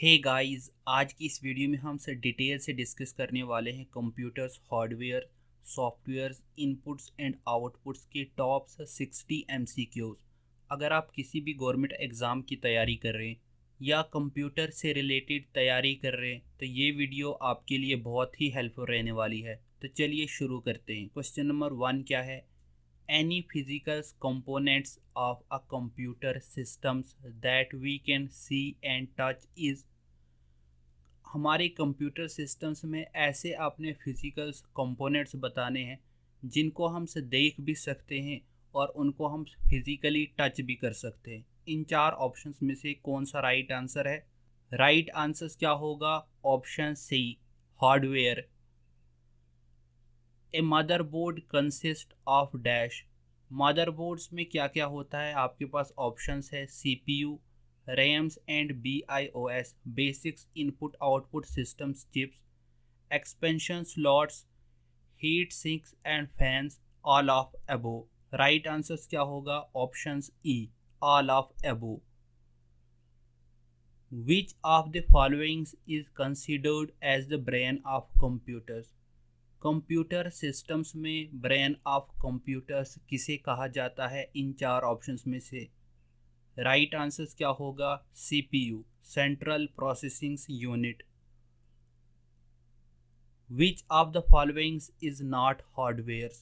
हे hey guys आज की इस वीडियो में हम सर डिटेल से डिस्कस करने वाले हैं computers hardware software inputs and outputs के टॉप्स 60 एमसीक्यूज अगर आप किसी भी गवर्नमेंट एग्ज़ाम की तैयारी कर रहे हैं या कंप्यूटर से रिलेटेड तैयारी कर रहे हैं तो ये वीडियो आपके लिए बहुत ही हेल्पफुल रहने वाली है तो चलिए शुरू करते हैं क्वेश्चन नंबर वन क्या है any physical components of a computer systems that we can see and touch is हमारे कंप्यूटर सिस्टम्स में ऐसे आपने फिजिकल्स कंपोनेंट्स बताने हैं जिनको हम से देख भी सकते हैं और उनको हम फिजिकली टच भी कर सकते हैं इन चार ऑप्शंस में से कौन सा राइट आंसर है राइट आंसर क्या होगा option C hardware A motherboard consist of dash motherboards में क्या क्या होता है आपके पास ऑप्शंस है C P U RAMs and B I O S basics input output systems chips expansion slots heat sinks and fans all of above right answers क्या होगा options E all of above which of the following is considered as the brain of computers computer systems में brain of computers किसे कहा जाता है इन चार options में से राइट right आंसर क्या होगा CPU central processing unit which of the followings is not hardware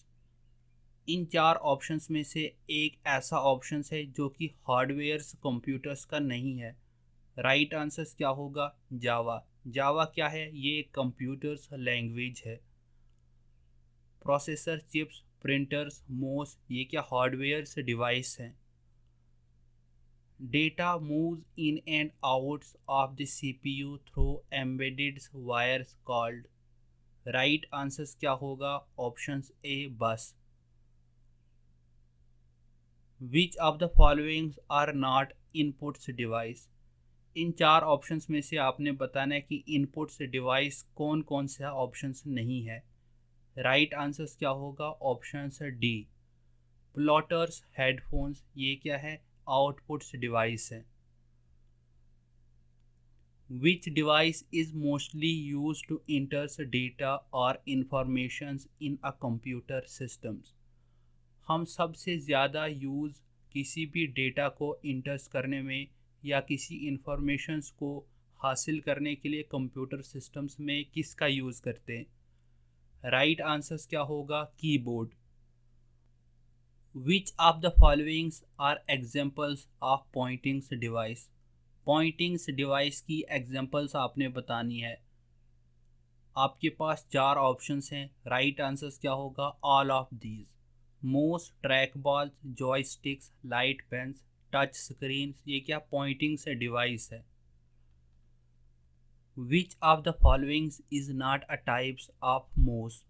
इन चार ऑप्शंस में से एक ऐसा ऑप्शन है जो कि हार्डवेयर कंप्यूटर्स का नहीं है राइट right आंसर क्या होगा जावा जावा क्या है ये कंप्यूटर्स लैंग्वेज है प्रोसेसर चिप्स प्रिंटर्स मोस ये क्या हार्डवेयर से डिवाइस हैं data move in and out of the C P U through embedded wires called right answers क्या होगा option A bus which of the followings are not inputs device इन चार option में से आपने बताना है कि इनपुट्स डिवाइस कौन कौन सा ऑप्शन नहीं है राइट right क्या होगा ऑप्शन डी प्लॉटर्स हेडफोन्स ये क्या है आउटपुट्स डिवाइस है which device is mostly use to enters data और informations in a computer systems हम सबसे ज़्यादा यूज़ किसी भी डेटा को इंटर्स करने में या किसी इंफॉर्मेशंस को हासिल करने के लिए कंप्यूटर सिस्टम्स में किसका यूज़ करते हैं राइट आंसर क्या होगा keyboard which of the followings are examples of pointings device pointings device की एग्जाम्पल्स आपने बतानी है आपके पास चार ऑप्शंस हैं राइट आंसर्स क्या होगा all of these most track balls joysticks light pens touch screen ये क्या पॉइंटिंग्स डिवाइस है which of the followings is not a types of mouse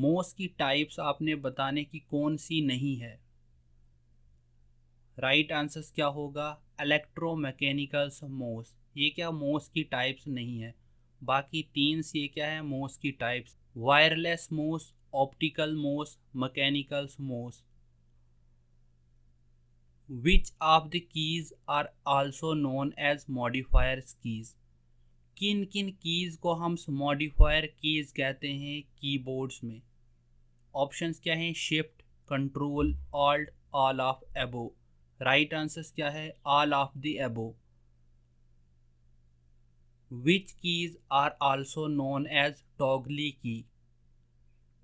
mouse की टाइप्स आपने बताने की कौन सी नहीं है राइट right आंसर क्या होगा मैकेनिकल्स मोस ये क्या मोस की टाइप्स नहीं है बाकी तीन से क्या है मोस की types wireless mouse optical mouse mechanicals mouse which of the keys are also known as modifiers keys किन किन कीज़ को हम मॉडिफायर कीज़ कहते हैं कीबोर्ड्स में ऑप्शंस क्या हैं shift control alt all of above right answers क्या है all of the above which keys are also known as toggle key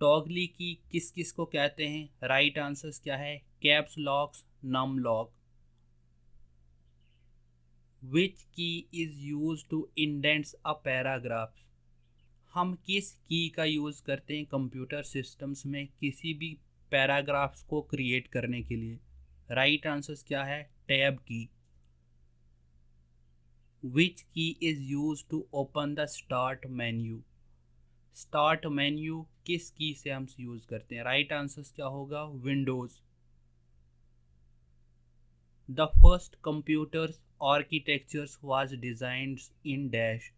toggle की किस किस को कहते हैं राइट right आंसर्स क्या है caps locks num lock which key is use to indents a paragraph हम किस की का यूज़ करते हैं कंप्यूटर सिस्टम्स में किसी भी पैराग्राफ्स को क्रिएट करने के लिए राइट right आंसर क्या है tab key which key is use to open the start menu start menu किस की से हम यूज़ करते हैं राइट right आंसर क्या होगा windows the first computers architectures was designed in dash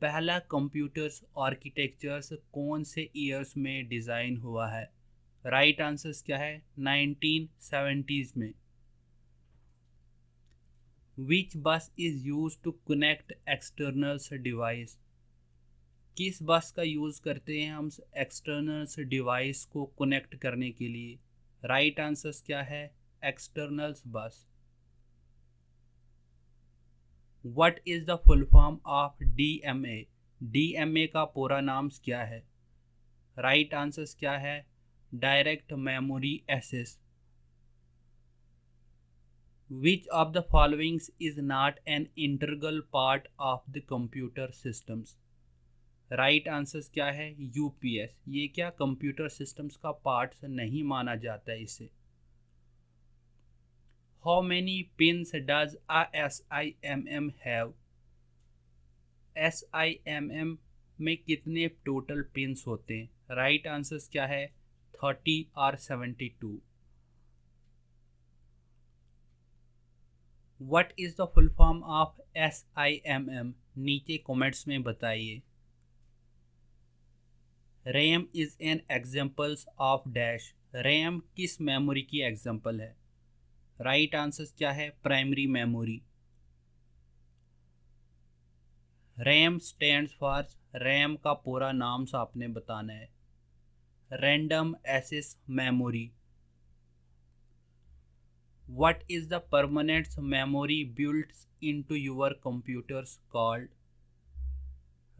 पहला कंप्यूटर्स आर्किटेक्चर्स कौन से ईयर्स में डिज़ाइन हुआ है राइट right आंसर्स क्या है नाइनटीन सेवेंटीज में which bus is use to connect externals device किस बस का यूज़ करते हैं हम एक्सटर्नल्स डिवाइस को कनेक्ट करने के लिए राइट right आंसर्स क्या है externals bus what is the full form of D D M A M A का पूरा नाम क्या है राइट right आंसर्स क्या है direct memory access which of the followings is not an integral part of the computer systems right answers क्या है U P S ये क्या कंप्यूटर सिस्टम्स का पार्ट्स नहीं माना जाता है इसे how many does a S I M M have S I M M में कितने टोटल पिन्स होते हैं राइट आंसर्स क्या है थर्टी और seventy two what is the full form of S I M M नीचे कॉमेंट्स में बताइए RAM is an examples of dash RAM किस मेमोरी की एग्जाम्पल है राइट आंसर क्या है primary memory RAM stand for RAM का पूरा नाम सा आपने बताना है random access memory is the the memory built in to your computers called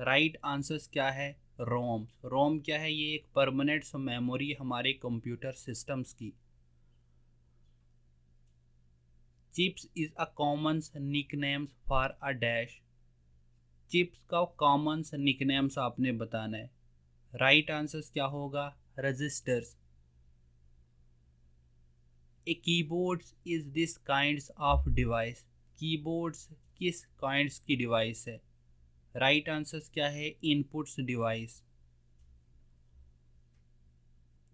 right answers क्या है रोम रोम क्या है ये एक परमानेंट मेमोरी हमारे कंप्यूटर सिस्टम्स की chips is a commons nicknames for a dash chips का कॉमन्स निकनेम्स आपने बताना है राइट right आंसर्स क्या होगा registers A keyboards is this kind of device keyboards किस काइंड की डिवाइस है राइट right आंसर्स क्या है inputs device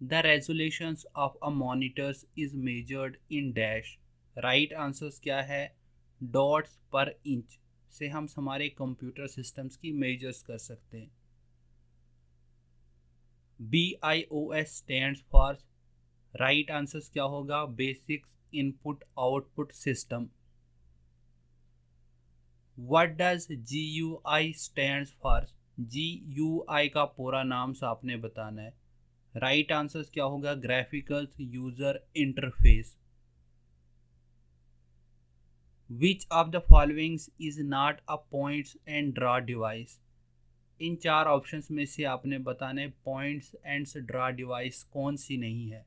the resolutions of a monitors is measured in dash right right answers क्या है dots पर इंच से हम हमारे कंप्यूटर सिस्टम्स की मेजर्स कर सकते हैं B I O S stand for right answers क्या होगा basics input output system what does G U I stand for G U I का पूरा नाम आपने बताना है राइट right आंसर्स क्या होगा graphical user interface which of the followings is not a points and draw device इन चार ऑप्शंस में से आपने बताने पॉइंट्स एंड ड्रा डिवाइस कौन सी नहीं है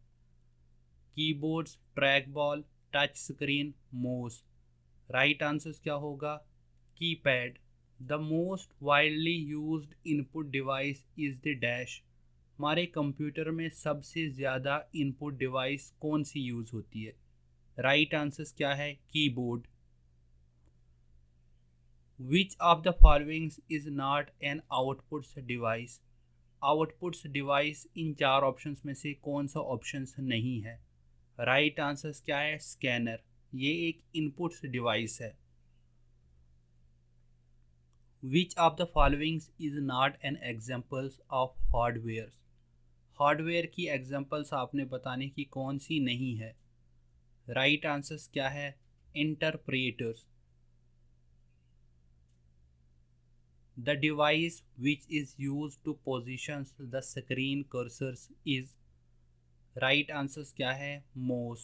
keyboards track ball touch screen mouse right answer क्या होगा keypad the most widely use input device is the dash हमारे कंप्यूटर में सबसे ज़्यादा इनपुट डिवाइस कौन सी यूज़ होती है राइट right आंसर क्या है keyboard which of the following is not an outputs device outputs device इन चार ऑप्शन में से कौन सा ऑप्शन नहीं है राइट right आंसर क्या है स्कैनर ये एक इनपुट्स डिवाइस है which of the followings is not an examples of hardware hardware की एग्जाम्पल्स आपने बताने की कौन सी नहीं है राइट right आंसर्स क्या है interpreters The device which is used to position the screen cursors is right answers क्या है mouse.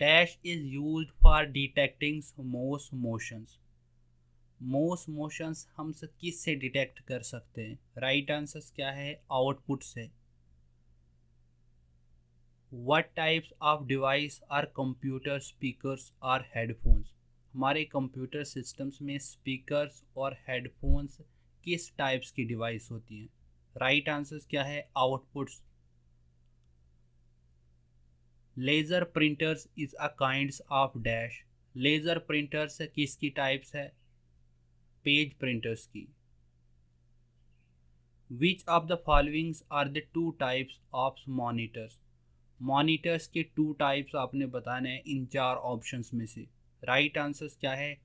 Dash is used for detecting mouse motions. Mouse motions हम सब किस से डिटेक्ट कर सकते हैं राइट right आंसर्स क्या है आउटपुट से what types of device are computer speakers or headphones हमारे कंप्यूटर सिस्टम्स में स्पीकर्स और हेडफोन्स किस टाइप्स की डिवाइस होती हैं राइट आंसर्स क्या है outputs laser printers is a kind of dash laser printers किसकी टाइप्स है पेज प्रिंटर्स की which of the followings are the two types of monitors monitors के टू टाइप्स आपने बताने हैं इन चार ऑप्शंस में से राइट आंसर्स आंसर क्या है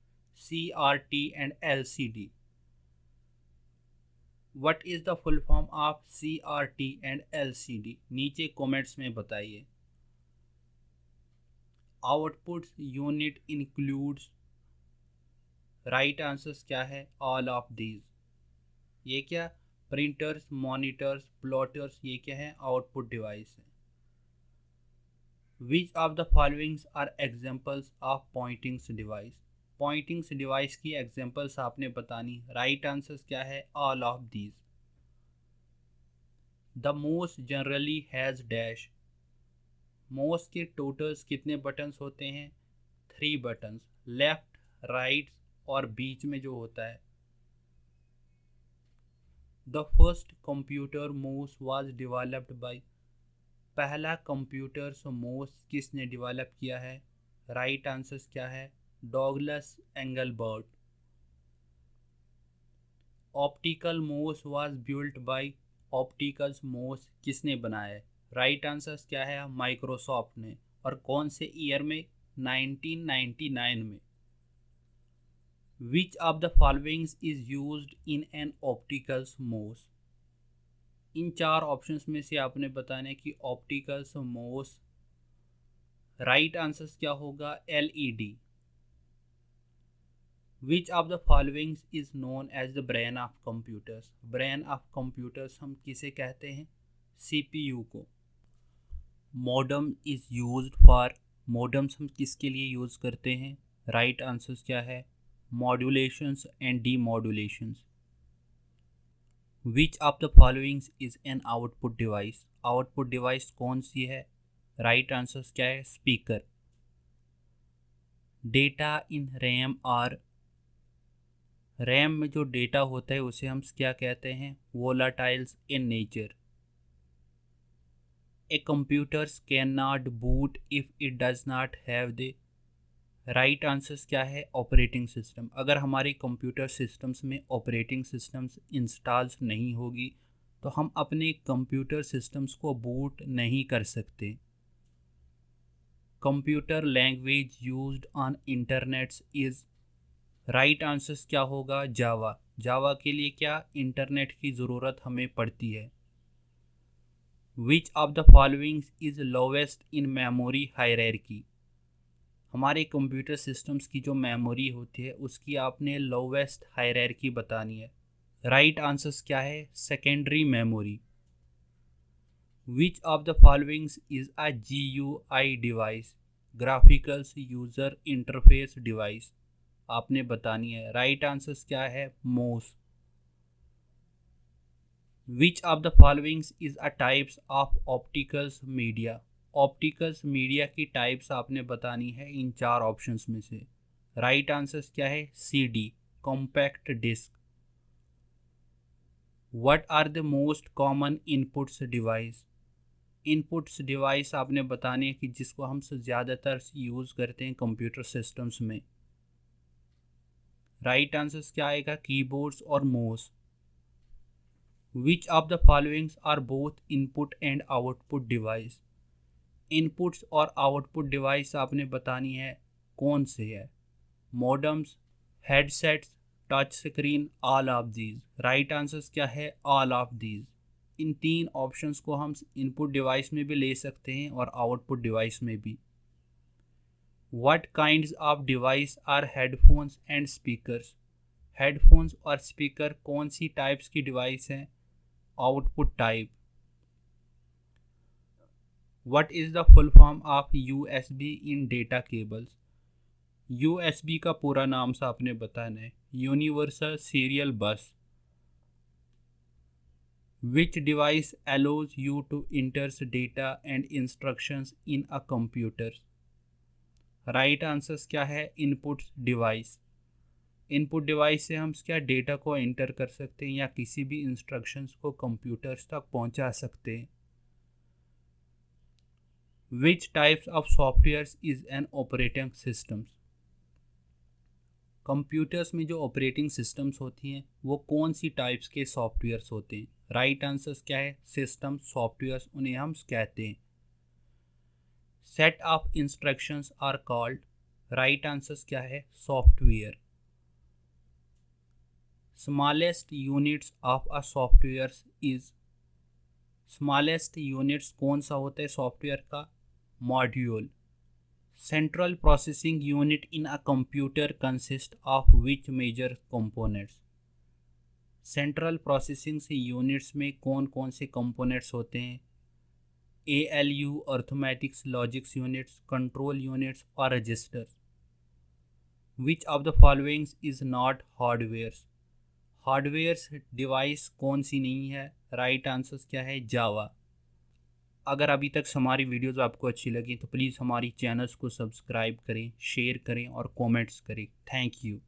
C R T and L C D what is the full form of C R T and L C D नीचे कॉमेंट्स में बताइए output unit includes right answers क्या है ऑल ऑफ दीज ये क्या printers monitors plotters ये क्या है आउटपुट डिवाइस है which of the followings are examples of pointings device pointings device की एग्जाम्पल्स आपने बतानी राइट आंसर क्या है all of these the most generally has dash most के टोटल्स कितने बटन्स होते हैं थ्री बटन्स लेफ्ट राइट और बीच में जो होता है the first computer mouse was developed by पहला कंप्यूटर सोमोस किसने डेवलप किया है राइट right आंसर्स क्या है Douglas Engelbart optical mouse was built by optical mouse किसने बनाया है राइट right आंसर्स क्या है माइक्रोसॉफ्ट ने और कौन से ईयर में 1999 में which of the followings is used in an optical mouse इन चार ऑप्शंस में से आपने बताना है कि ऑप्टिकल्स मोस राइट आंसर्स क्या होगा L E D which of the followings is known as the brain of computers brain of computers हम किसे कहते हैं सी पी यू को modem is use for modems हम किसके लिए यूज़ करते हैं राइट right आंसर्स क्या है modulations and demodulations which of the followings is an output device output device कौन सी है राइट right आंसर क्या है स्पीकर डेटा इन रैम और रैम में जो डेटा होता है उसे हम क्या कहते हैं volatiles in nature a computers can not boot if it does not have the right right answers क्या है ऑपरेटिंग सिस्टम अगर हमारे कंप्यूटर सिस्टम्स में ऑपरेटिंग सिस्टम्स इंस्टॉल्स नहीं होगी तो हम अपने कंप्यूटर सिस्टम्स को बूट नहीं कर सकते computer language used on internets is right answers क्या होगा जावा जावा के लिए क्या इंटरनेट की ज़रूरत हमें पड़ती है which of the followings is lowest in memory hierarchy हमारे कंप्यूटर सिस्टम्स की जो मेमोरी होती है उसकी आपने लोवेस्ट की बतानी है राइट right आंसर्स क्या है secondary memory which of the followings is a G U I device graphicals user interface device आपने बतानी है राइट right आंसर्स क्या है mouse which of the followings is a types of opticals media opticals media की types आपने बतानी है इन चार ऑप्शंस में से राइट right आंसर क्या है C D compact disc what are the most common inputs device inputs device आपने बताने कि जिसको हम ज़्यादातर यूज़ करते हैं कंप्यूटर सिस्टम्स में राइट right आंसर्स क्या आएगा कीबोर्ड्स और mouse which of the followings are both input and output device inputs और आउटपुट डिवाइस आपने बतानी है कौन से है modems headsets touch screen all of these right answers क्या है ऑल ऑफ दीज इन तीन ऑप्शंस को हम इनपुट डिवाइस में भी ले सकते हैं और आउटपुट डिवाइस में भी what kind of device are headphones and speakers headphones और स्पीकर कौन सी टाइप्स की डिवाइस हैं output type what is the full form of U S B in data cables U S B का पूरा नाम सा आपने बताना है universal serial bus which device allows you to enters data and instructions in a computer right answers क्या है input device input device से हम क्या डेटा को एंटर कर सकते हैं या किसी भी इंस्ट्रक्शंस को कंप्यूटर्स तक पहुंचा सकते हैं which types of software is an operating systems computers में जो ऑपरेटिंग सिस्टम्स होती हैं वो कौन सी टाइप्स के सॉफ्टवेयर्स होते हैं राइट right आंसर्स क्या है सिस्टम सॉफ्टवेयर्स उन्हें हम कहते हैं set of instructions are called right answers क्या है software smallest units of a software is smallest units कौन सा होता है सॉफ्टवेयर का module. Central processing unit in a computer consists of which major components? Central processing से units में कौन कौन से कंपोनेंट्स होते हैं A L U arithmetics logics units control units और register which of the followings is not hardwares hardwares device कौन सी नहीं है राइट right आंसर क्या है जावा अगर अभी तक हमारी वीडियोज़ आपको अच्छी लगी तो प्लीज़ हमारी चैनल्स को सब्सक्राइब करें शेयर करें और कॉमेंट्स करें थैंक यू